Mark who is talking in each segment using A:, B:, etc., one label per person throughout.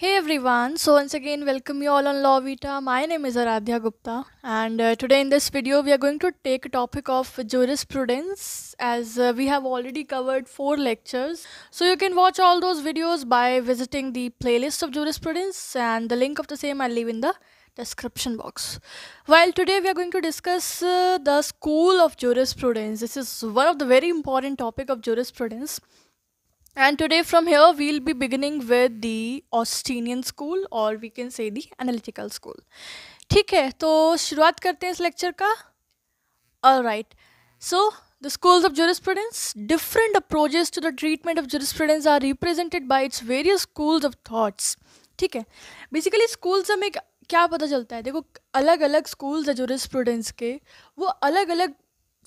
A: Hey everyone, so once again welcome you all on Law Vita. My name is Aradhya Gupta and uh, today in this video we are going to take a topic of jurisprudence as uh, we have already covered four lectures. So you can watch all those videos by visiting the playlist of jurisprudence and the link of the same I'll leave in the description box. While today we are going to discuss uh, the school of jurisprudence. This is one of the very important topic of jurisprudence And today, from here, we'll be beginning with the Austinian school, or we can say the analytical school. ठीक है तो शुरुआत करते हैं इस lecture का All right. So the schools of jurisprudence different approaches to the treatment of jurisprudence are represented by its various schools of thoughts ठीक है बेसिकली स्कूल्स हमें क्या पता चलता है देखो अलग अलग schools है जुरिस्प्रूडेंस के वो अलग अलग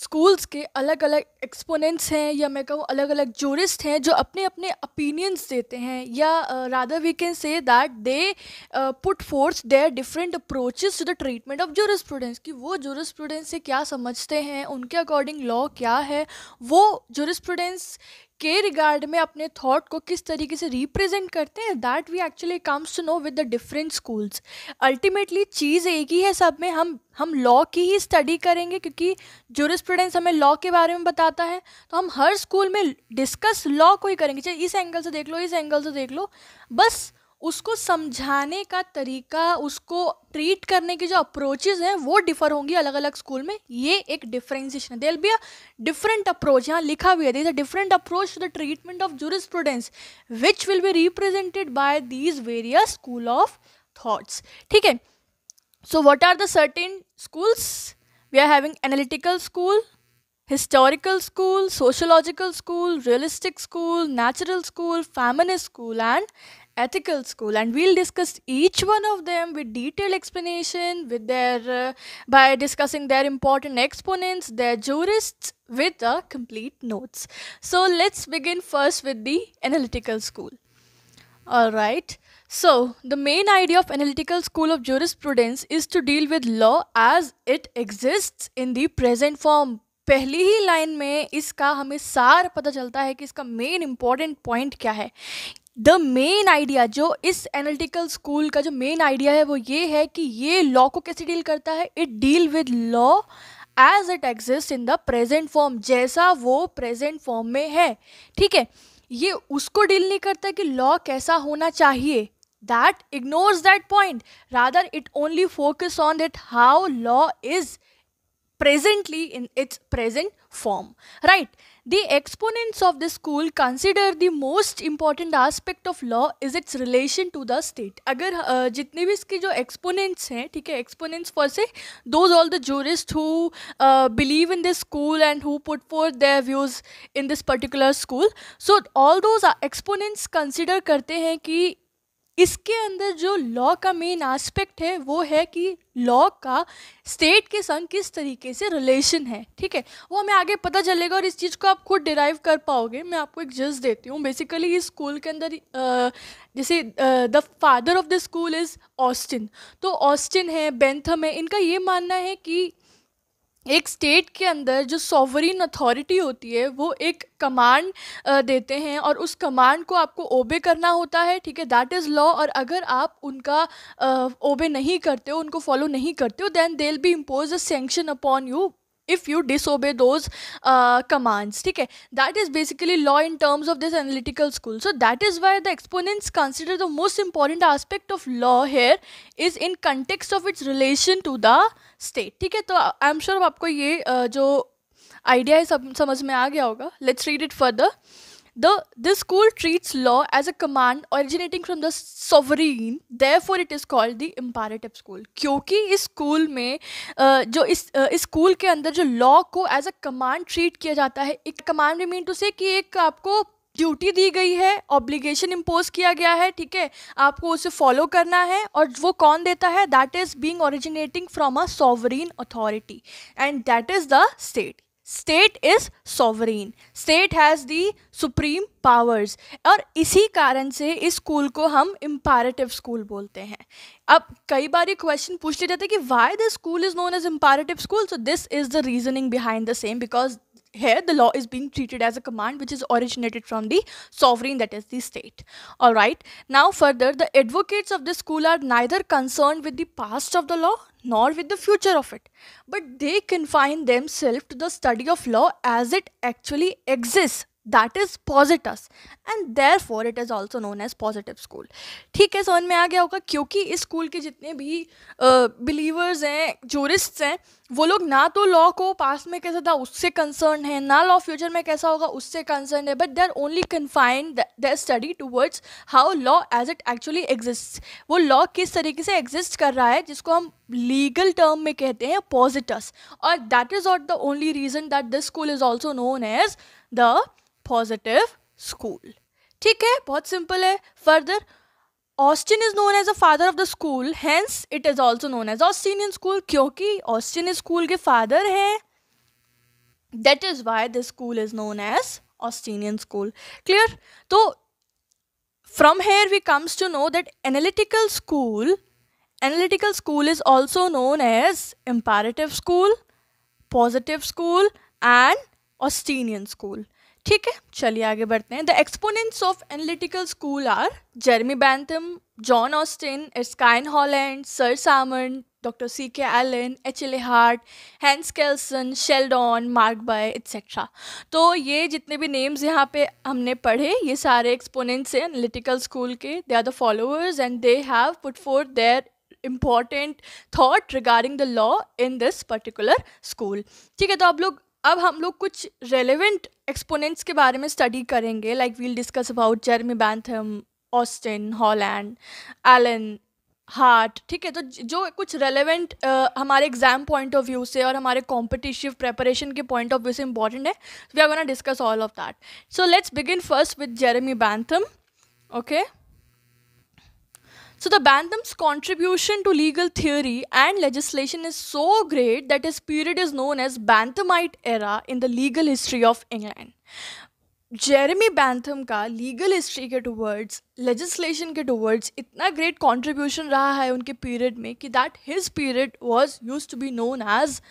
A: स्कूल्स के अलग अलग एक्सपोनेंट्स हैं या मैं कहूँ अलग अलग जूरिस्ट हैं जो अपने अपने ओपिनियंस देते हैं या rather we can say that they put forth their different approaches to the treatment of jurisprudence कि वो जूरिस स्टूडेंट्स से क्या समझते हैं उनके अकॉर्डिंग लॉ क्या है वो जूरिस स्टूडेंट्स के रिगार्ड में अपने थॉट को किस तरीके से रिप्रेजेंट करते हैं that we actually comes to know with the different schools ultimately चीज़ एक ही है सब में हम हम लॉ की ही स्टडी करेंगे क्योंकि जूरिस्प्रूडेंस हमें लॉ के बारे में बताता है तो हम हर स्कूल में डिस्कस लॉ को ही करेंगे चाहे इस एंगल से देख लो इस एंगल से देख लो बस उसको समझाने का तरीका उसको ट्रीट करने की जो अप्रोचेज हैं वो डिफर होंगी अलग अलग स्कूल में ये एक डिफरेंशिएशन है there be a different approach यहाँ लिखा हुआ है different approach to the treatment of jurisprudence which will be represented by these various school of thoughts ठीक है so what are the certain schools we are having analytical school historical school sociological school realistic school natural school feminist school and ethical school and we'll discuss each one of them with detailed explanation with their uh, by discussing their important exponents their jurists with the complete notes so let's begin first with the analytical school all right so, the main idea of analytical school of jurisprudence is to deal with law as it exists in the present form. पहली ही line में इसका हमें सार पता चलता है कि इसका मेन इम्पॉर्टेंट पॉइंट क्या है द मेन आइडिया जो इस एनालिटिकल स्कूल का जो मेन आइडिया है वो ये है कि ये लॉ को कैसे डील करता है it deal with law as it exist in the present form जैसा वो प्रेजेंट फॉर्म में है ठीक है ये उसको डील नहीं करता कि लॉ कैसा होना चाहिए that ignores that point rather it only focus on that how law is presently in its present form right The exponents of the school consider the most important aspect of law is its relation to the state. agar uh, jitne bhi iske jo exponents hain theek hai exponents for say those all the jurists who uh, believe in this school and who put forth their views in this particular school. So all those exponents consider karte hain ki इसके अंदर जो law का main aspect है वो है कि law का state के संग किस तरीके से रिलेशन है ठीक है वो हमें आगे पता चलेगा और इस चीज़ को आप खुद डिराइव कर पाओगे मैं आपको एक जस्ट देती हूँ बेसिकली इस स्कूल के अंदर जैसे the father of the school is Austin तो ऑस्टिन है बेंथम है इनका ये मानना है कि एक स्टेट के अंदर जो सॉवरिन अथॉरिटी होती है वो एक कमांड देते हैं और उस कमांड को आपको ओबे करना होता है ठीक है दैट इज़ लॉ और अगर आप उनका ओबे नहीं करते हो उनको फॉलो नहीं करते हो then they be impose a sanction upon you if you disobey those commands ठीक है that is basically law in terms of this analytical school so that is why the exponents consider the most important aspect of law here is in context of its relation to the state ठीक है तो I am sure आपको ये uh, जो idea है सब समझ में आ गया होगा let's read it further The this school treats law as a command originating from the sovereign. Therefore, it is called the imperative school. kyunki is school mein jo is school ke andar jo law ko as a command treat kiya jata hai ek command command mean to say कि एक आपको duty दी गई है obligation impose किया गया है ठीक है आपको उसे फॉलो करना है और वो कौन देता है that is being originating from a sovereign authority and that is the state state is sovereign state has the supreme powers और इसी कारण से इस स्कूल को हम इम्पारेटिव स्कूल बोलते हैं अब कई बार ये क्वेश्चन पूछ लिया जाता है कि why this school is known as imperative school so this is the reasoning behind the same because here the law is being treated as a command which is originated from the sovereign that is the state all right now further the advocates of this school are neither concerned with the past of the law nor with the future of it but they confine themselves to the study of law as it actually exists that is positus and therefore it is also known as positive school ठीक है समझ में आ गया होगा क्योंकि इस school के जितने भी बिलीवर्स हैं जोरिस्ट्स हैं वो लोग ना तो लॉ को पास में कैसा था उससे कंसर्न है ना लॉ फ्यूचर में कैसा होगा उससे कंसर्न है but they are only confined their study towards how law as it actually exist वो लॉ किस तरीके से एग्जिस्ट कर रहा है जिसको हम लीगल टर्म में कहते हैं पॉजिटस और that is not the only reason that this school is also known as the positive school ठीक है बहुत सिंपल है further Austin is known as a father of the school hence it is also known as Austinian school क्योंकि Austin school के father हैं that is why this school is known as Austinian school clear तो from here we comes to know that analytical school analytical school is also known as imperative school positive school and austenian school ठीक है चलिए आगे बढ़ते हैं the exponents of analytical school are Jeremy Bentham John Austin Erskine Holland sir Salmond doctor C K Allen H L Hart Hans Kelsen Sheldon Markby etcetera तो ये जितने भी नेम्स यहाँ पे हमने पढ़े ये सारे एक्सपोनेंट्स हैं एनालिटिकल स्कूल के they are the followers and they have put forth their important thought regarding the law in this particular school ठीक है तो आप लोग अब हम लोग कुछ रेलिवेंट एक्सपोनेंट्स के बारे में स्टडी करेंगे like we'll discuss about Jeremy Bentham Austin Holland Allen Hart ठीक है तो जो कुछ रेलेवेंट uh, हमारे एग्जाम पॉइंट ऑफ व्यू से और हमारे कॉम्पिटिशिव प्रेपरेशन के पॉइंट ऑफ व्यू से इंपॉर्टेंट है we are gonna discuss all of that so let's begin first with Jeremy Bentham okay So the Bantham's contribution to legal theory and legislation is so great that his period is known as Banthamite era in the legal history of England. Jeremy Bantham का legal history के towards legislation के towards इतना great contribution रहा है उनके period में कि that his period was used to be known as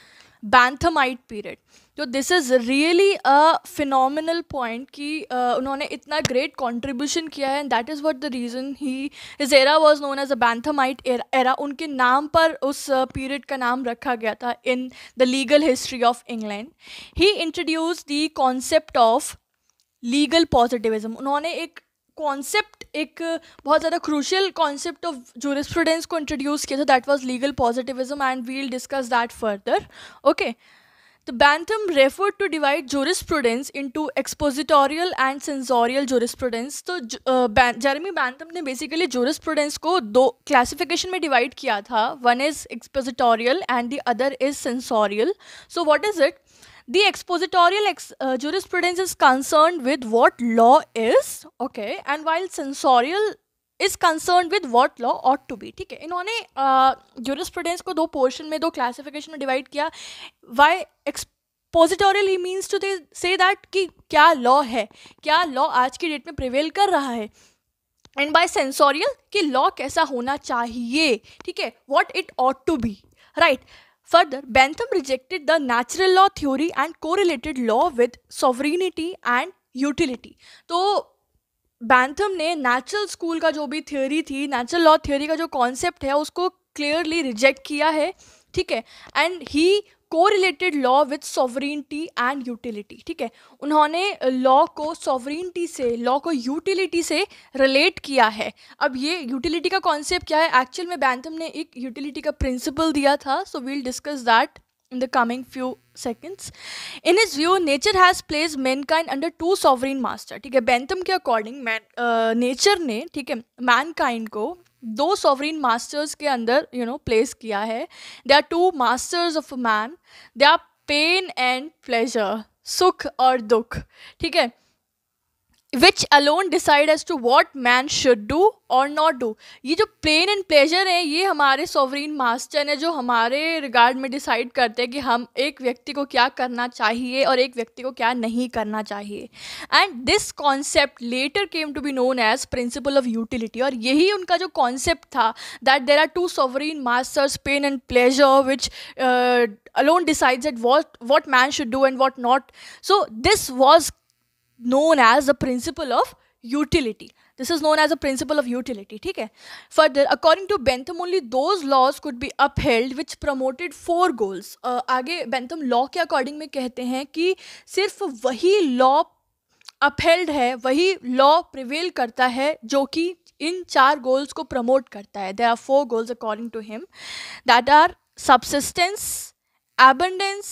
A: Banthamite period. तो this is really a phenomenal point कि uh, उन्होंने इतना ग्रेट कॉन्ट्रीब्यूशन किया है and that is what the reason he is era was known as a Benthamite era उनके नाम पर उस पीरियड uh, का नाम रखा गया था in the legal history of England he introduce the concept of legal positivism उन्होंने एक कॉन्सेप्ट एक uh, बहुत ज़्यादा क्रूशियल कॉन्सेप्ट ऑफ स्टूडेंट्स को इंट्रोड्यूस किया था that was legal positivism and we'll discuss that further okay The bantam referred to divide jurisprudence into expositorial and sensorial jurisprudence. तो जर्मी Bentham ने बेसिकली जोरिसप्रूडेंस को दो क्लासिफिकेशन में डिवाइड किया था one is expository and the other is censorial so what is it the expository jurisprudence is concern with what law is okay and while censorial is concern with what law ought to be ठीक है इन्होंने jurisprudence uh, को दो portion में दो classification में divide किया why expository he means to say that कि क्या लॉ है क्या लॉ आज की डेट में प्रिवेल कर रहा है एंड बाय सेंसोरियल कि लॉ कैसा होना चाहिए ठीक है what it ought to be right Bentham rejected the natural law theory and correlated law with sovereignty and utility तो बैंथम ने नेचुरल स्कूल का जो भी थ्योरी थी नेचुरल लॉ थ्योरी का जो कॉन्सेप्ट है उसको क्लियरली रिजेक्ट किया है ठीक है and he correlated law with sovereignty and utility ठीक है उन्होंने लॉ को सॉवरिनटी से लॉ को यूटिलिटी से रिलेट किया है अब ये यूटिलिटी का कॉन्सेप्ट क्या है एक्चुअल में बैंथम ने एक यूटिलिटी का प्रिंसिपल दिया था so we'll discuss that in the coming few seconds. In his view, nature has placed mankind under two sovereign master. theek hai bentham ke according man uh, nature ne theek hai mankind ko दो सॉवरीन masters के अंदर you know place किया है they are two masters of man they are pain and pleasure सुख और दुख ठीक है which alone decide as to what man should do or not do ये जो pain and pleasure है ये हमारे sovereign masters, ने जो हमारे regard में decide करते हैं कि हम एक व्यक्ति को क्या करना चाहिए और एक व्यक्ति को and this concept later came to be known as principle of utility और यही उनका जो concept that there are two sovereign masters pain and pleasure which uh, alone decides at what what man should do and what not so this was known as the principle of utility. This is known as a principle of utility. theek hai Further, according to Bentham, only those laws could be upheld which promoted four goals. Uh, aage bentham law ke according mein kehte hain ki sirf wahi law upheld है वही law prevail करता है जो कि इन चार goals को promote करता है they are four goals according to him that are subsistence abundance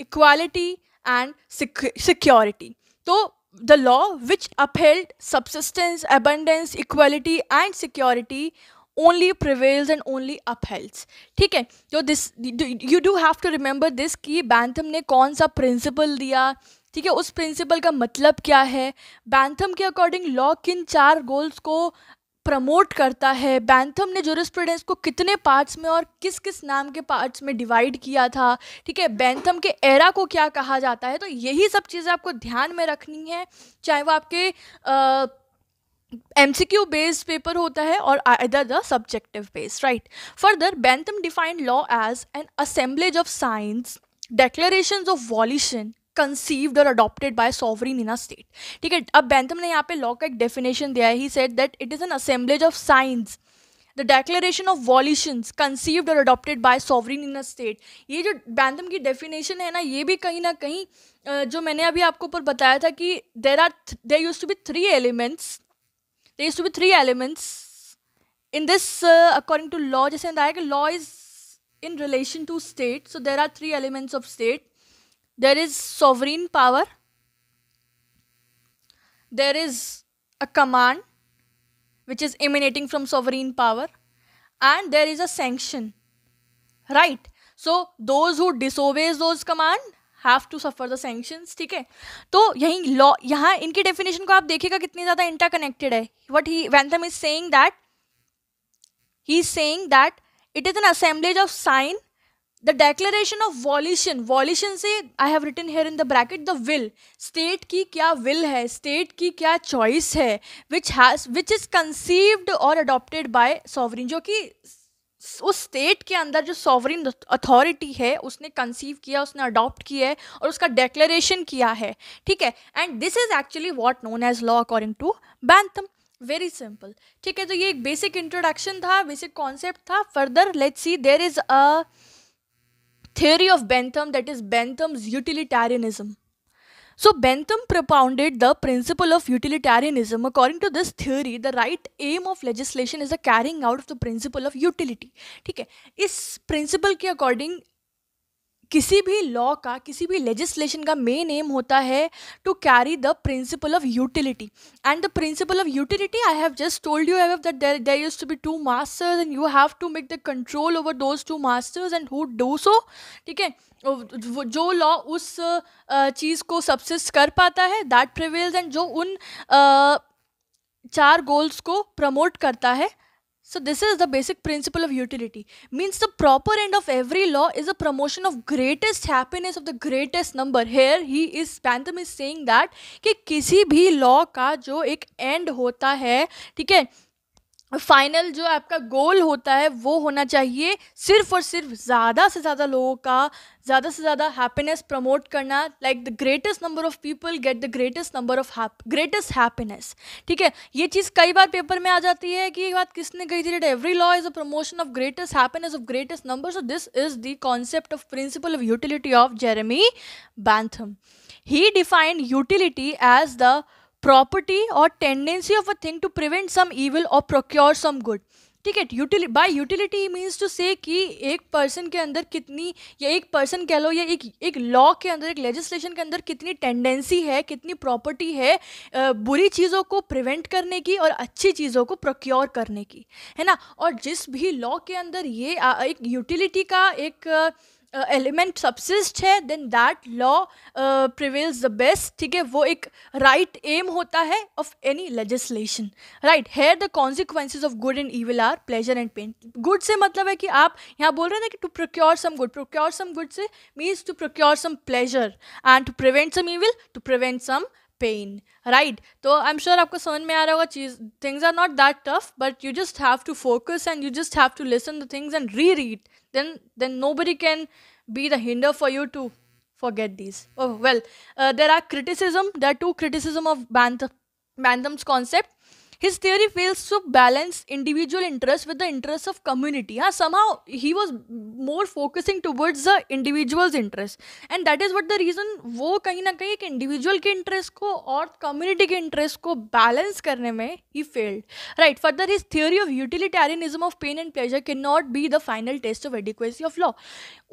A: equality and security तो the law which upheld subsistence, abundance, equality, and security only prevails and only upholds ठीक है तो this you do have to remember this कि Bentham ने कौन सा principal दिया ठीक है उस प्रिंसिपल का मतलब क्या है बैंथम के अकॉर्डिंग लॉ किन चार गोल्स को प्रमोट करता है बैंथम ने जोरिस्प्रूडेंस को कितने पार्ट्स में और किस किस नाम के पार्ट्स में डिवाइड किया था ठीक है बैंथम के एरा को क्या कहा जाता है तो यही सब चीज़ें आपको ध्यान में रखनी है चाहे वो आपके ah, M C Q based paper होता है और either the subjective based right further Bentham defined law as an assemblage of signs declarations of volition conceived और adopted by sovereign in a state ठीक है अब बैंथम ने यहाँ पे लॉ का एक डेफिनेशन दिया है he said that it is an assemblage of signs the declaration of volitions conceived और adopted by sovereign in a state ये जो बैंथम की डेफिनेशन है ना ये भी कहीं ना कहीं जो मैंने अभी आपको ऊपर बताया था कि there are there use to be three elements there use to be three elements in this according to law जैसे कि law is in relation to state so there are three elements of state there is sovereign power there is a command which is emanating from sovereign power and there is a sanction right so those who disobeys those command have to suffer the sanctions ठीक है तो यही law यहाँ इनकी definition को आप देखिएगा कितनी ज़्यादा interconnected कनेक्टेड है what he Bentham is saying that he is saying that it is an assemblage of sign the declaration of volition volition से I have written here in the bracket the will state की क्या will है state की क्या choice है which has which is conceived और adopted by sovereign जो कि उस स्टेट के अंदर जो सॉवरिन अथॉरिटी है उसने कंसीव किया उसने अडॉप्ट किया है और उसका डेक्लेरेशन किया है ठीक है and this is actually what known as law according to Bentham very simple ठीक है तो ये एक बेसिक इंट्रोडक्शन था बेसिक कॉन्सेप्ट था further let's see there is a theory of Bentham, that is Bentham's utilitarianism. So, Bentham propounded the principle of utilitarianism. According to this theory, the right aim of legislation is the carrying out of the principle of utility. Is principle ke according किसी भी law का किसी भी legislation का main aim होता है to carry the principle of utility and the principle of utility I have just told you have that there use to be two masters and you have to make the control over those two masters and who do so ठीक है जो law उस चीज़ को subsist कर पाता है that prevails and जो उन चार गोल्स को प्रमोट करता है So this is the basic principle of utility. Means the proper end of every law is a promotion of greatest happiness of the greatest number. Here he is Pantham is saying that कि किसी भी law का जो एक end होता है ठीक है फाइनल जो आपका गोल होता है वो होना चाहिए सिर्फ और सिर्फ ज़्यादा से ज़्यादा लोगों का ज़्यादा से ज़्यादा हैप्पीनेस प्रमोट करना like the greatest number of people get the greatest number of greatest happiness ठीक है ये चीज़ कई बार पेपर में आ जाती है कि ये बात किसने कही थी that every law is a promotion of greatest happiness of greatest number so this is the concept of principle of utility of Jeremy Bentham he defined utility as the property और tendency of a thing to prevent some evil और procure some good ठीक है utility by utility means to say कि एक person के अंदर कितनी या एक पर्सन कह लो या एक एक लॉ के अंदर एक लेजिस्लेशन के अंदर कितनी टेंडेंसी है कितनी प्रॉपर्टी है बुरी चीज़ों को प्रिवेंट करने की और अच्छी चीज़ों को प्रोक्योर करने की है ना और जिस भी लॉ के अंदर ये एक यूटिलिटी का एक एलिमेंट सब्सिस्ट है then that law prevails the best ठीक है वो एक राइट एम होता है of any legislation right here the consequences of good and evil are pleasure and pain good से मतलब है कि आप यहाँ बोल रहे ना कि to procure some good procure some good से means to procure some pleasure and to prevent some evil to prevent some pain right तो आई एम श्योर आपको समझ में आ रहा होगा चीज things are not that tough but you just have to focus and you just have to listen the things and reread then then nobody can be the hinder for you to forget these oh well uh, there are criticism there are two criticism of banth concept his theory fails to balance individual interests with the interests of community huh? somehow he was more focusing towards the individual's interest and that is what the reason वो कहीं ना कहीं एक individual के interest को और community के interest को बैलेंस करने में ही failed right further his theory of utilitarianism of pain and pleasure can not be the final test of adequacy of law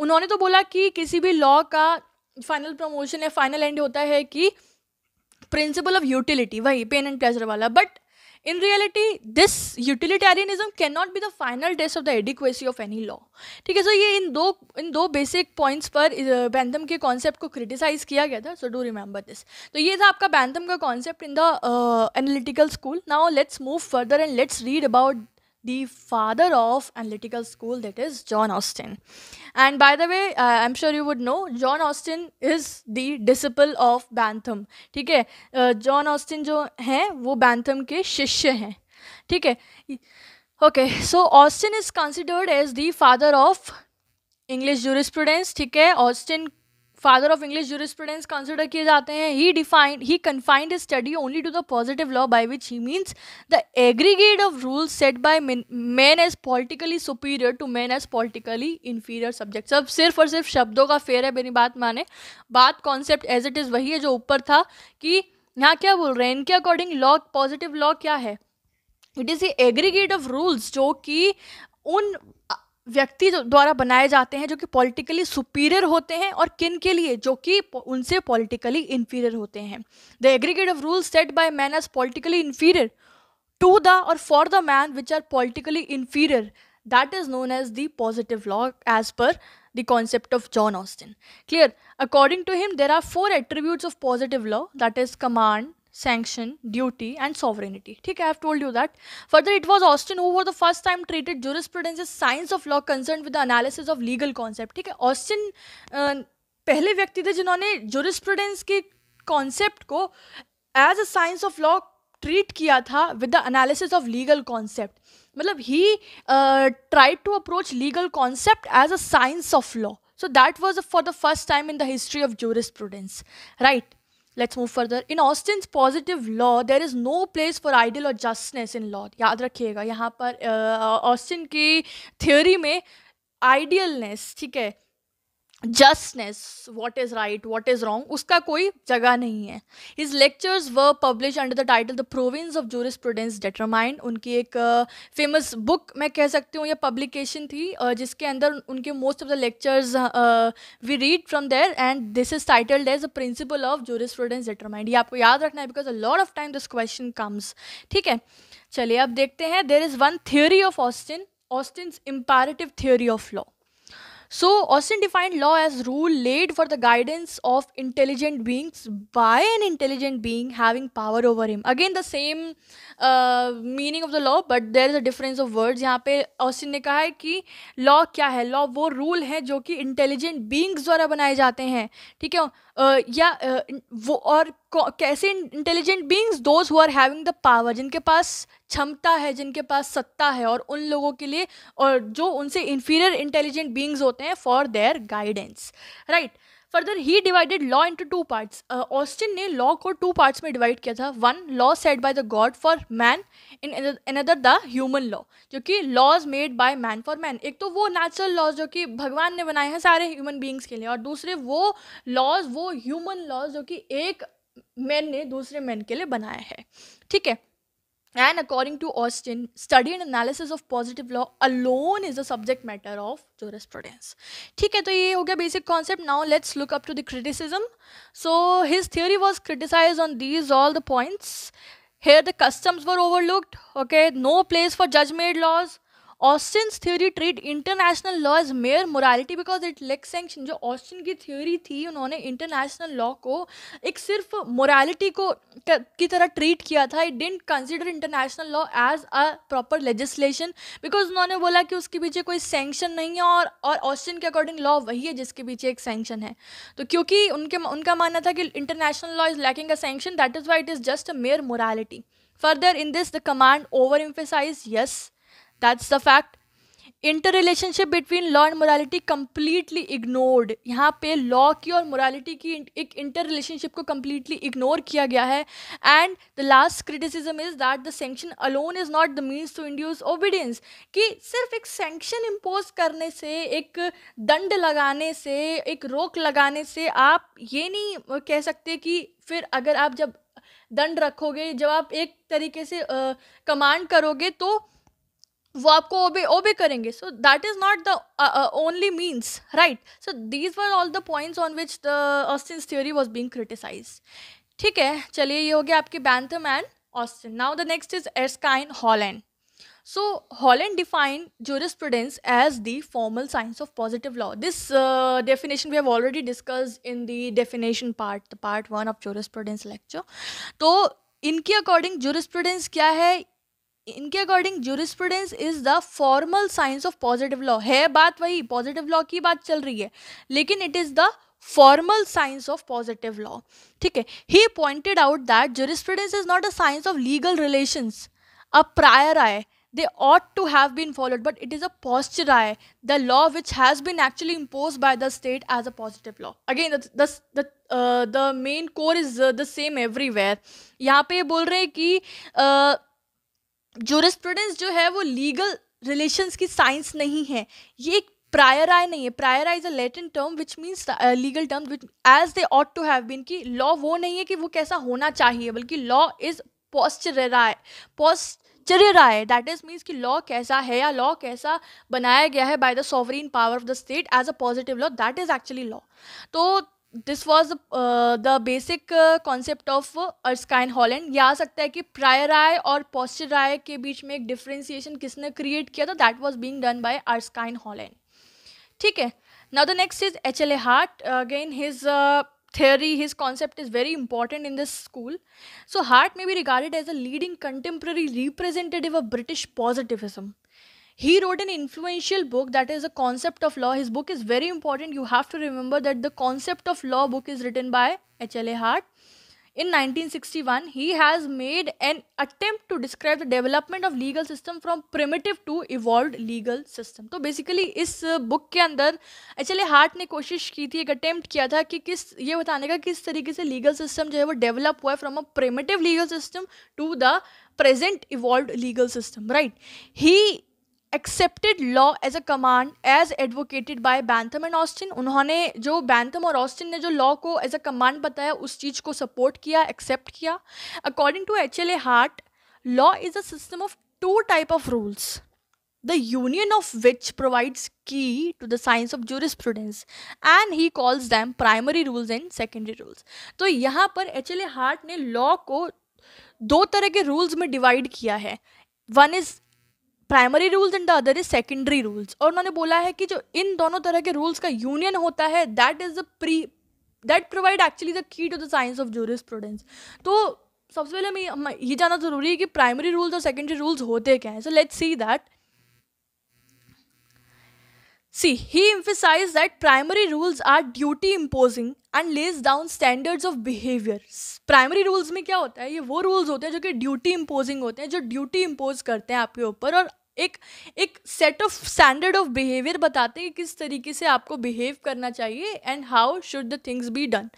A: उन्होंने तो बोला कि किसी भी लॉ का फाइनल प्रमोशन या फाइनल एंड होता है कि प्रिंसिपल ऑफ यूटिलिटी वही पेन एंड प्लेजर वाला but reality this utilitarianism can not be the final test of the adequacy of any law ठीक है सो ये इन दो इन दो बेसिक पॉइंट्स पर बैंथम के कॉन्सेप्ट को क्रिटिसाइज किया गया था सो डू रिमेंबर दिस तो ये था आपका बैंथम का concept in the analytical school now let's move further and let's read about the father of analytical school that is john austin and by the way uh, i'm sure you would know john austin is the disciple of bantham theek uh, hai john austin jo hai who bantham ke shishya hai theek hai okay so austin is considered as the father of english jurisprudence theek hai austin father of English jurisprudence consider किए जाते हैं he defined he confined study only to the positive law by which he means the aggregate of rules set by man as politically superior to man as politically inferior subject सब सिर्फ और सिर्फ शब्दों का fair है मेरी बात माने बात कॉन्सेप्ट एज इट इज़ वही है जो ऊपर था कि यहाँ क्या बोल रहे हैं इनके अकॉर्डिंग लॉ पॉजिटिव लॉ क्या है it is a aggregate of rules जो कि उन व्यक्ति द्वारा बनाए जाते हैं जो कि पॉलिटिकली सुपीरियर होते हैं और किन के लिए जो कि उनसे पॉलिटिकली इन्फीरियर होते हैं the aggregate of rule set by man as politically inferior to the और for the man which are politically inferior that is known as the positive law as पर the concept of John Austin clear according to him there are four attributes of positive law that is command sanction, duty, and sovereignty. Okay, I have told you that. Further, it was Austin who, for the first time, treated jurisprudence as science of law concerned with the analysis of legal concept. ठीक Austin, Austin uh, पहले व्यक्ति थे जिन्होंने jurisprudence के concept को as a science of law treat किया था with the analysis of legal concept मतलब he tried to approach legal concept as a science of law so that was for the first time in the history of right let's move further in Austin positive law there is no place for ideal और justness in law याद रखिएगा यहाँ पर Austin uh, की theory में idealness ठीक है justness what is right what is wrong उसका कोई जगह नहीं है his lectures were publish under the title the province of juris jurisprudence determined उनकी एक फेमस uh, बुक मैं कह सकती हूँ या पब्लिकेशन थी uh, जिसके अंदर उनके most of the lectures we read from there and this is titled as the principle of juris jurisprudence determined ये आपको याद रखना है because a lot of time this question comes ठीक है चलिए अब देखते हैं there is one theory of Austin Austin imperative theory of law so Austin defined law as rule laid for the guidance of intelligent beings by an intelligent being having power over him again the same meaning of the law but there is a difference of words यहाँ पे Austin ने कहा है कि law क्या है law वो rule है जो कि इंटेलिजेंट बींग्स द्वारा बनाए जाते हैं ठीक है या वो और कैसे intelligent beings those who are having the power जिनके पास क्षमता है जिनके पास सत्ता है और उन लोगों के लिए और जो उनसे इन्फीरियर इंटेलिजेंट बींग्स होते हैं for their guidance right further he divided law into two parts Austin ने लॉ को टू पार्ट्स में डिवाइड किया था one law set by the god for man in in other the human law जो कि laws made by man for man एक तो वो नेचुरल लॉज जो कि भगवान ने बनाए हैं सारे ह्यूमन बींग्स के लिए और दूसरे वो लॉज वो ह्यूमन लॉज जो कि एक मैन ने दूसरे मैन के लिए बनाया है ठीक है And according to Austin, study and analysis of positive law alone is a subject matter of jurisprudence. Okay, so this is basic concept. Now let's look up to the criticism. So his theory was criticized on these all the points. Here the customs were overlooked. Okay, no place for judge-made laws. Austin theory treat international law is mere morality because it lack sanction जो Austin की थ्योरी थी उन्होंने international law को एक सिर्फ morality को की तरह ट्रीट किया था it didn't consider international law as a proper legislation because उन्होंने बोला कि उसके पीछे कोई सेंक्शन नहीं है और और ऑस्टिन के अकॉर्डिंग लॉ वही है जिसके पीछे एक सेंक्शन है तो क्योंकि उनके उनका मानना था कि international law is lacking a sanction that is why it is just a mere morality further in this the command over emphasise yes that's the fact inter relationship between law and morality completely ignored यहाँ पे law की और morality की एक inter relationship को completely ignore किया गया है and the last criticism is that the sanction alone is not the means to induce obedience कि सिर्फ एक सेंक्शन इम्पोज करने से एक दंड लगाने से एक रोक लगाने से आप ये नहीं कह सकते कि फिर अगर आप जब दंड रखोगे जब आप एक तरीके से कमांड uh, करोगे तो वो आपको ओबे ओबे करेंगे so that is not the only means right so these were all the points on which the Austin's theory was being criticise ठीक है चलिए ये हो गया आपके Bentham and Austin now the next is Erskine Holland so Holland defined jurisprudence as the formal science of positive law this definition we have already discuss in the definition part the part one of jurisprudence lecture तो इनके according jurisprudence क्या है इनके according jurisprudence is the formal science of positive law है बात वही positive law की बात चल रही है लेकिन it is the formal science of positive law ठीक है he pointed out that jurisprudence is not a science of legal relations a priori they ought to have been followed but it is a posturae the law which has been actually imposed by the state as a positive law again the the the, uh, the main core is uh, the same everywhere यहाँ पे बोल रहे हैं कि uh, जोरिस्प्रूडेंस जो है वो legal relations की साइंस नहीं है ये एक प्रायर आय नहीं है priori is a Latin term which means legal term which as they ought to have been कि लॉ वो नहीं है कि वो कैसा होना चाहिए बल्कि law is posteriori that is means कि लॉ कैसा है या लॉ कैसा बनाया गया है by the sovereign power of the state as a positive law that is actually law so this was the basic concept of Erskine Holland यह आ सकता है कि प्रायर आय और पॉस्टर आय के बीच में एक डिफ्रेंसिएशन किसने क्रिएट किया था that was being done by Erskine Holland ठीक है now the next is H L A Hart again his theory his concept is very important in this school so Hart may be regarded as a leading contemporary representative of British positivism he wrote an influential book that is a concept of law his book is very important you have to remember that the concept of law book is written by hla hart in 1961 he has made an attempt to describe the development of legal system from primitive to evolved legal system so basically इस book ke अंदर actually hart ne koshish ki thi ek attempt kiya tha ki kis ye batane ka kis तरीके se legal system jo hai wo develop hua है from a primitive legal system to the present evolve legal system right he accepted law as a command as advocated by Bentham and Austin उन्होंने जो Bentham और Austin ने जो law को as a command बताया उस चीज़ को सपोर्ट किया एक्सेप्ट किया according to H L A Hart law is a system of two type of rules the union of which provides key to the science of jurisprudence and he calls them primary rules and secondary rules तो यहाँ पर H L A Hart ने law को दो तरह के rules में divide किया है one is primary rules and the other is secondary rules और उन्होंने बोला है कि जो इन दोनों तरह के रूल्स का यूनियन होता है that is the pre that provide actually the key to the science of juris jurisprudence तो सबसे पहले हमें ये जानना जरूरी है कि प्राइमरी रूल्स और सेकेंडरी रूल्स होते क्या हैं so let's see that see he emphasized that primary rules are duty imposing and lays down standards of behaviour primary rules में क्या होता है ये वो रूल्स होते हैं जो कि ड्यूटी इम्पोजिंग होते हैं जो ड्यूटी इम्पोज करते हैं आपके ऊपर और एक एक set of standard of behaviour बताते हैं कि किस तरीके से आपको बिहेव करना चाहिए and how should the things be done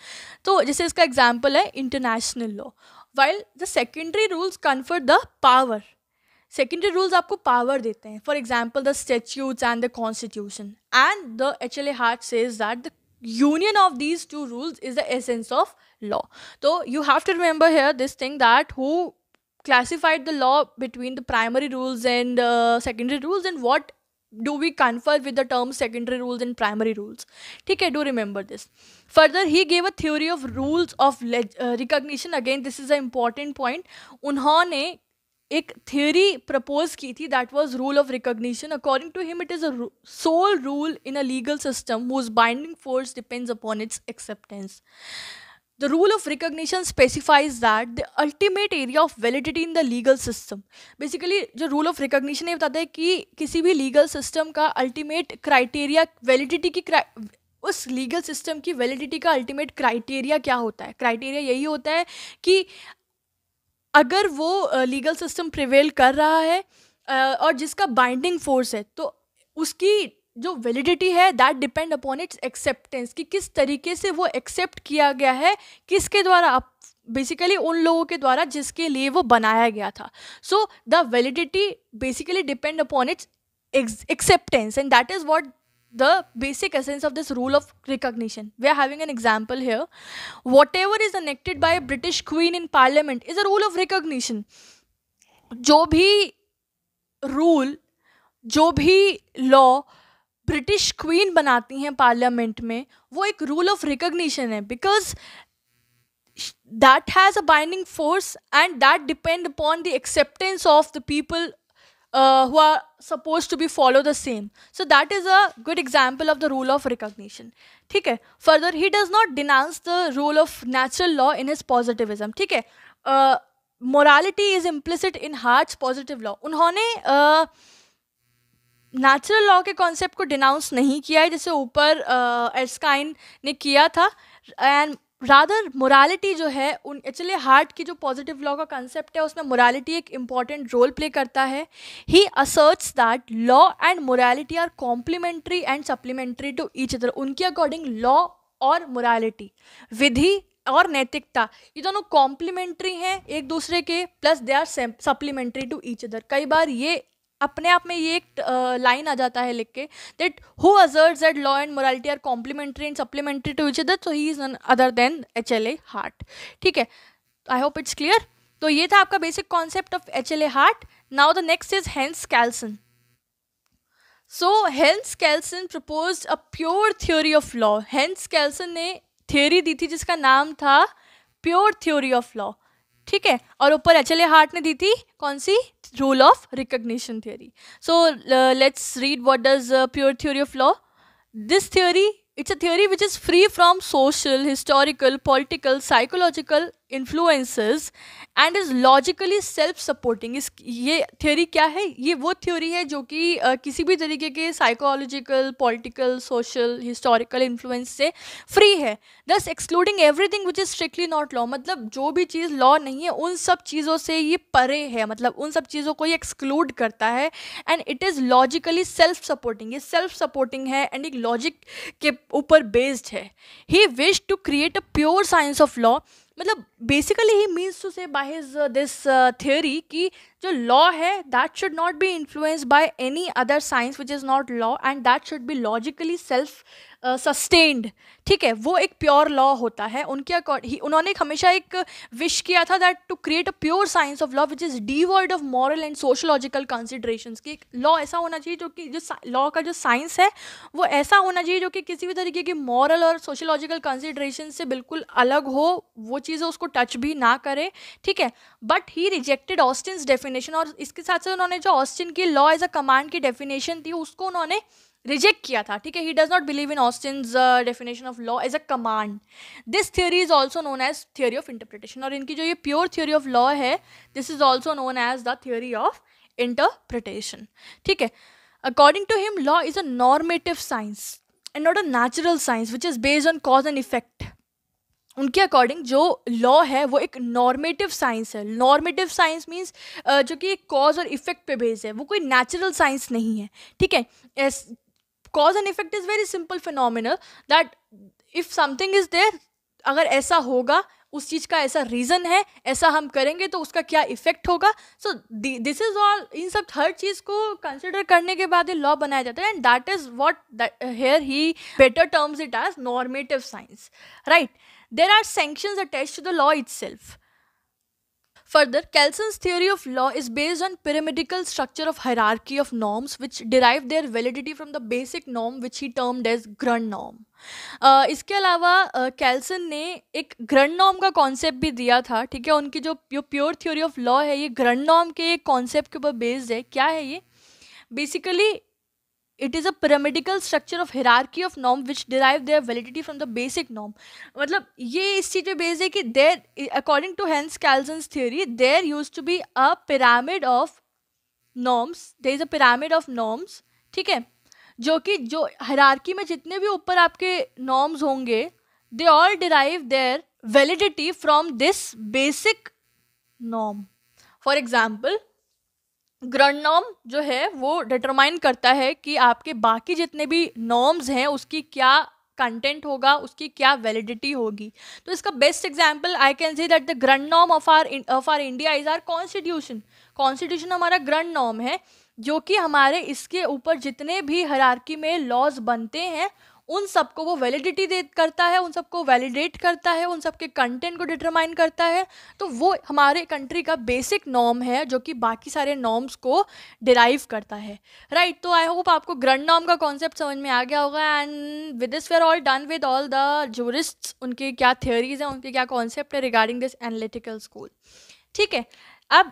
A: तो जैसे इसका एग्जाम्पल है international law while the secondary rules confer the power secondary rules आपको पावर देते हैं for example the statutes and the constitution and the H L A Hart says that the union of these two rules is the essence of law तो you have to remember here this thing that classified the law between the primary rules and uh, secondary rules and what do we confer with the terms secondary rules and primary rules okay do remember this further he gave a theory of rules of uh, recognition again this is an important point उन्होंने एक theory propose की थी that was rule of recognition according to him it is a sole rule in a legal system whose binding force depends upon its acceptance The rule of recognition specifies that the ultimate area of validity in the legal system. Basically, जो rule of recognition ये बताता है कि किसी भी legal system का ultimate criteria validity की उस legal system की validity का ultimate criteria क्या होता है Criteria यही होता है कि अगर वो legal system prevail कर रहा है और जिसका binding force है तो उसकी जो वैलिडिटी है that depend upon its acceptance कि किस तरीके से वो एक्सेप्ट किया गया है किसके द्वारा बेसिकली उन लोगों के द्वारा जिसके लिए वो बनाया गया था so the validity basically depend upon its acceptance and that is what the basic essence of this rule of recognition we are having an example here whatever is enacted by British queen in parliament is a rule of recognition जो भी rule जो भी law British queen बनाती हैं parliament में वो एक rule of recognition है because that has a binding force and that depend upon the acceptance of the people who are suppose to be follow the same so that is a good example of the rule of recognition ठीक है further he does not denounce the rule of natural law in his positivism ठीक है morality is implicit in Hart positive law उन्होंने uh, natural law के concept को denounce नहीं किया है जैसे ऊपर एस्काइन ने किया था एंड रादर मोरालिटी जो है उन एक्चुअली हार्ट की जो पॉजिटिव लॉ का कंसेप्ट है उसमें मोरालिटी एक इम्पॉर्टेंट रोल प्ले करता है he asserts that law and morality are complementary and supplementary to each other उनके अकॉर्डिंग लॉ और मोरालिटी विधि और नैतिकता ये दोनों कॉम्प्लीमेंट्री हैं एक दूसरे के plus they are supplementary to each other कई बार ये अपने आप में ये एक लाइन आ जाता है लिख के that who assert that law and morality are complementary and supplementary to which other so he is another then H L A Hart ठीक है आई होप इट्स क्लियर तो ये था आपका basic concept of H L A Hart now the next is Hans Kelsen so Hans Kelsen propose a pure theory of law Hans Kelsen ने theory दी थी जिसका नाम था प्योर थ्योरी ऑफ लॉ ठीक है और ऊपर एच एल ए हार्ट ने दी थी कौन सी rule of recognition theory so let's read what does pure theory of law this theory it's a theory which is free from social historical political psychological influences and is logically self supporting इस ये theory क्या है ये वो theory है जो कि uh, किसी भी तरीके के psychological political social historical influence से फ्री है thus excluding everything which is strictly not law मतलब जो भी चीज़ लॉ नहीं है उन सब चीज़ों से ये परे है मतलब उन सब चीज़ों को ये एक्सक्लूड करता है and it is logically self supporting ये सेल्फ सपोर्टिंग है एंड एक लॉजिक के ऊपर बेस्ड है he wish to create a pure science of law मतलब basically he means to say by his this theory कि जो लॉ है that should not be influenced by any other science which is not law and that should be logically self sustained ठीक है वो एक pure law होता है उनके अकॉर्ड ही उन्होंने हमेशा एक विश किया था that to create a pure science of law which is the world of moral and sociological consideration की एक लॉ ऐसा होना चाहिए जो कि जो लॉ का जो साइंस है वो ऐसा होना चाहिए जो कि किसी भी तरीके की मॉरल और सोशलॉजिकल कंसिडरेशन से बिल्कुल अलग हो वो चीज़ें उसको टच भी ना करे ठीक है but he rejected Austin definition और इसके साथ साथ उन्होंने जो ऑस्टिन की लॉ एज अ कमांड की डेफिनेशन थी उसको उन्होंने रिजेक्ट किया था ठीक है he does not believe in Austin definition of law as a command this theory is also known as theory of interpretation और इनकी जो ये प्योर थियोरी ऑफ लॉ है this is also known as the theory of interpretation ठीक है according to him law is a normative science and not a natural science which is based on cause and effect उनके according जो law है वो एक normative science है normative science means जो कि एक कॉज और इफेक्ट पे बेस्ड है वो कोई नेचुरल साइंस नहीं है ठीक है cause and effect is very simple phenomenal that if something is there अगर ऐसा होगा उस चीज़ का ऐसा रीज़न है ऐसा हम करेंगे तो उसका क्या इफेक्ट होगा so this is all in सब हर चीज़ को कंसिडर करने के बाद ये लॉ बनाया जाता है and that is what here he better terms it as normative science right there are sanctions attach to the law itself Further, Kelson's theory of law is based on pyramidal structure of hierarchy of norms which derive their validity from the basic norm which he termed as grand norm. Uh, इसके अलावा Kelsen uh, ने एक Grand नॉम का concept भी दिया था ठीक है उनकी जो जो प्योर थ्योरी ऑफ लॉ है ये ग्रंड नॉम के एक कॉन्सेप्ट के ऊपर बेस्ड है क्या है ये basically it is a pyramidical structure of hierarchy of Nom which derive their validity from the basic नॉम मतलब ये इस चीज़ पे बेस्ड है कि देर according two hence कैल्जन theory there use to be a pyramid of norms there is a pyramid of norms ठीक है जो कि जो हरारकी में जितने भी ऊपर आपके नॉर्म्स होंगे they all derive their validity from this basic नॉम फॉर एग्जाम्पल ग्रंड नॉम जो है वो डिटरमाइन करता है कि आपके बाकी जितने भी नॉर्म्स हैं उसकी क्या कंटेंट होगा उसकी क्या वैलिडिटी होगी तो इसका best example I can see that the grundnorm of our of our India is our constitution constitution हमारा ग्रंड नॉम है जो कि हमारे इसके ऊपर जितने भी हरारकी में लॉज बनते हैं उन सबको वो वैलिडिटी दे करता है उन सबको वैलिडेट करता है उन सबके कंटेंट को डिटरमाइन करता है तो वो हमारे कंट्री का बेसिक नॉर्म है जो कि बाकी सारे नॉर्म्स को डिराइव करता है राइट right, तो आई होप आपको ग्रंड नॉर्म का कॉन्सेप्ट समझ में आ गया होगा and with this we are all done with all the jurist उनके क्या थियोरीज हैं उनके क्या कॉन्सेप्ट है रिगार्डिंग दिस एनालिटिकल स्कूल ठीक है अब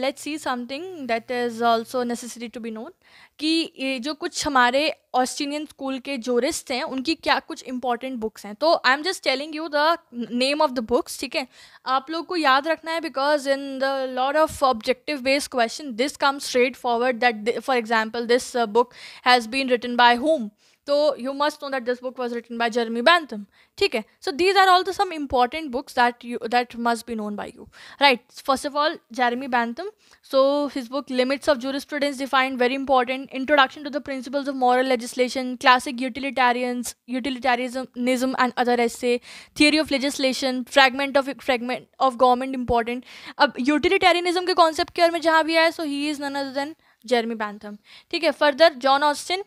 A: let's see something that is also necessary to be known कि ये जो कुछ हमारे ऑस्ट्रेलियन स्कूल के जोरिस्ट हैं उनकी क्या कुछ इंपॉर्टेंट बुक्स हैं तो I am just telling you the name of the books ठीक है आप लोग को याद रखना है because in the lord of objective based question this come straightforward that for example this book has been written by home So you must know that this book was written by Jeremy Bentham. ठीक So these are also some important books that you that must be known by you. Right. First of all, Jeremy Bentham. So his book Limits of Jurisprudence defined very important introduction to the principles of moral legislation, classic utilitarians, utilitarianism and other essay, theory of legislation, fragment of fragment of government important. अब utilitarianism के concept के और में जहाँ भी आया so he is none other than Jeremy Bentham. ठीक है Further John Austin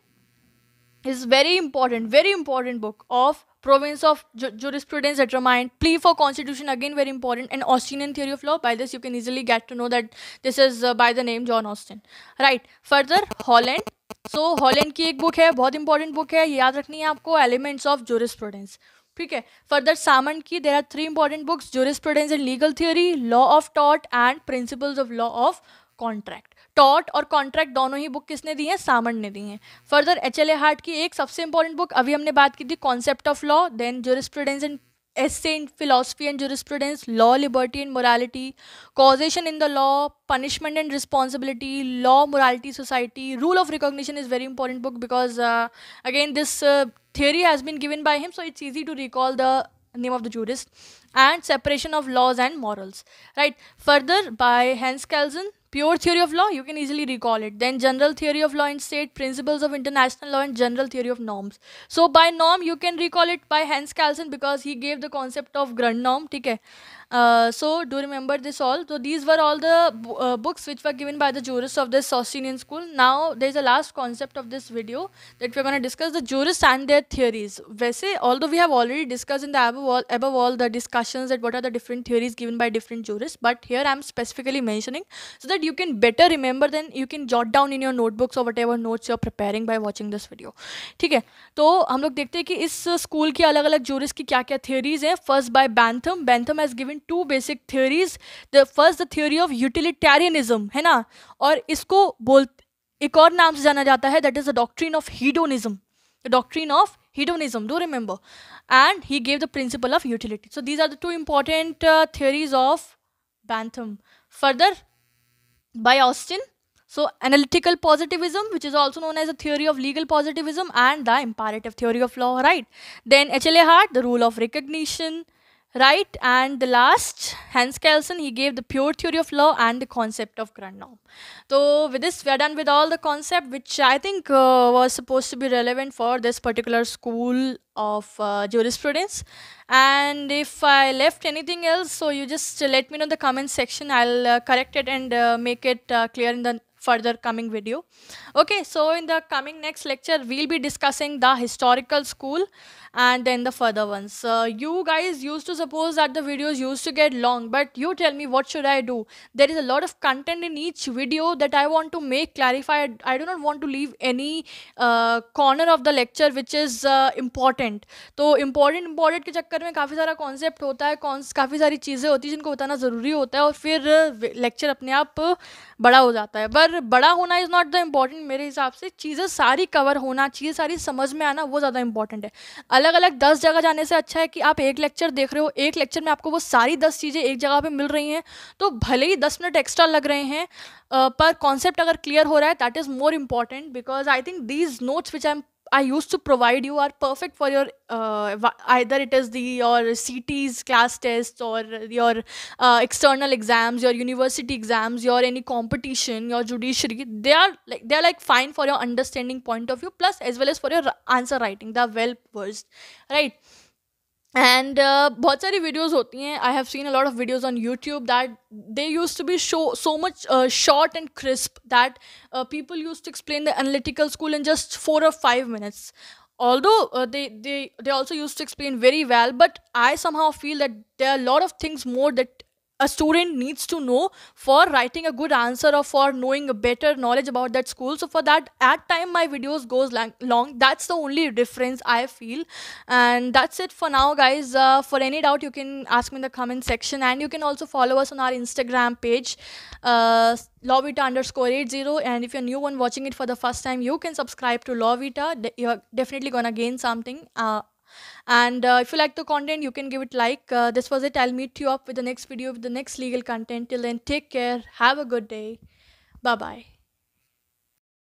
A: is very important very important book of province of ju- jurisprudence determined plea for constitution again very important and austinian theory of law by this you can easily get to know that this is uh, by the name john austin right further holland so, Holland ki ek book hai, बहुत important book hai. याद रखनी है आपको elements of जोरिस्प्रूडेंस ठीक है further सामन की देर are three important books जोरिस्प्रूडेंस and legal theory law of taught and principles of law of contract taught और contract दोनों ही बुक किसने दी हैं सामन ने दी हैं further H L A Hart की एक सबसे इंपॉर्टेंट बुक अभी हमने बात की थी concept of law then jurisprudence and essays in philosophy and jurisprudence law liberty and morality causation in the law punishment and responsibility law morality society rule of recognition is very important book because again this theory has been given by him so it's easy to recall the name of the jurist and separation of laws and morals right further by Hans Kelsen Pure theory of law, you can easily recall it. Then general theory of law and state, principles of international law and general theory of norms. So by norm, you can recall it by Hans Kelsen because he gave the concept of Grand Norm. Okay? So do remember this all तो these were all the books which were given by the jurist of this Austinian school now there is a last concept of this video that we main discuss the jurist and their theories वैसे although we have already discuss in the above all the discussion that what are the different theories given by different jurist but here I am specifically mentioning so that you can better remember then you can jot down in your notebooks or whatever notes you are preparing by watching this video ठीक है तो हम लोग देखते हैं कि इस school की अलग अलग जूरिस्ट की क्या क्या थियोरीज हैं first by Bentham Bentham has given two basic theories the first the theory of utilitarianism है ना और इसको बोल एक और नाम से जाना जाता है that is the doctrine of hedonism the doctrine of hedonism do remember and he gave the principle of utility so these are the two important theories of Bentham further by Austin so analytical positivism which is also known as a theory of legal positivism and the imperative theory of law right then H L A Hart the rule right and the last hans kelsen he gave the pure theory of law and the concept of grand norm so with this we are done with all the concept which i think uh, was supposed to be relevant for this particular school of uh, jurisprudence and if i left anything else so you just let me know in the comment section i'll uh, correct it and uh, make it uh, clear in the further coming video okay so in the coming next lecture we'll be discussing the historical school and then the further ones uh, you guys used to suppose that the videos used to get long but you tell me what should i do there is a lot of content in each video that i want to make clarify i do not want to leave any uh, corner of the lecture which is uh, important so important important important के चक्कर में काफ़ी सारा concept होता है sari cheeze hoti होती jinko batana zaruri hota hai aur fir lecture apne aap uh, बड़ा हो जाता है पर बड़ा होना इज़ नॉट द इम्पॉर्टेंट मेरे हिसाब से चीज़ें सारी कवर होना चीज़ें सारी समझ में आना वो ज़्यादा इंपॉर्टेंट है अलग अलग दस जगह जाने से अच्छा है कि आप एक लेक्चर देख रहे हो एक लेक्चर में आपको वो सारी दस चीज़ें एक जगह पर मिल रही हैं तो भले ही दस मिनट एक्स्ट्रा लग रहे हैं पर कॉन्सेप्ट अगर क्लियर हो रहा है that is more important because I think these notes which I am I used to provide you are perfect for your uh, either it is the your CTs class tests or your uh, external exams, your university exams, your any competition, your judiciary. They are like they are like fine for your understanding point of view, plus as well as for your answer writing. They are well versed, right? And uh, बहुत सारी videos होती हैं I have seen a lot of videos on YouTube that they use to be show so much short and crisp that people use to explain the analytical school in just four or five minutes although they they they also used to explain very well but i somehow feel that there are a lot of things more that a student needs to know for writing a good answer or for knowing a better knowledge about that school so for that at time my videos goes lang- long that's the only difference i feel and that's it for now guys uh, for any doubt you can ask me in the comment section and you can also follow us on our instagram page uh, lawvita underscore 80 and if you're new one watching it for the first time you can subscribe to lawvita De- you're definitely gonna gain something uh, and uh, if you like the content you can give it like uh, this was it i'll meet you up with the next video with the next legal content till then take care have a good day bye bye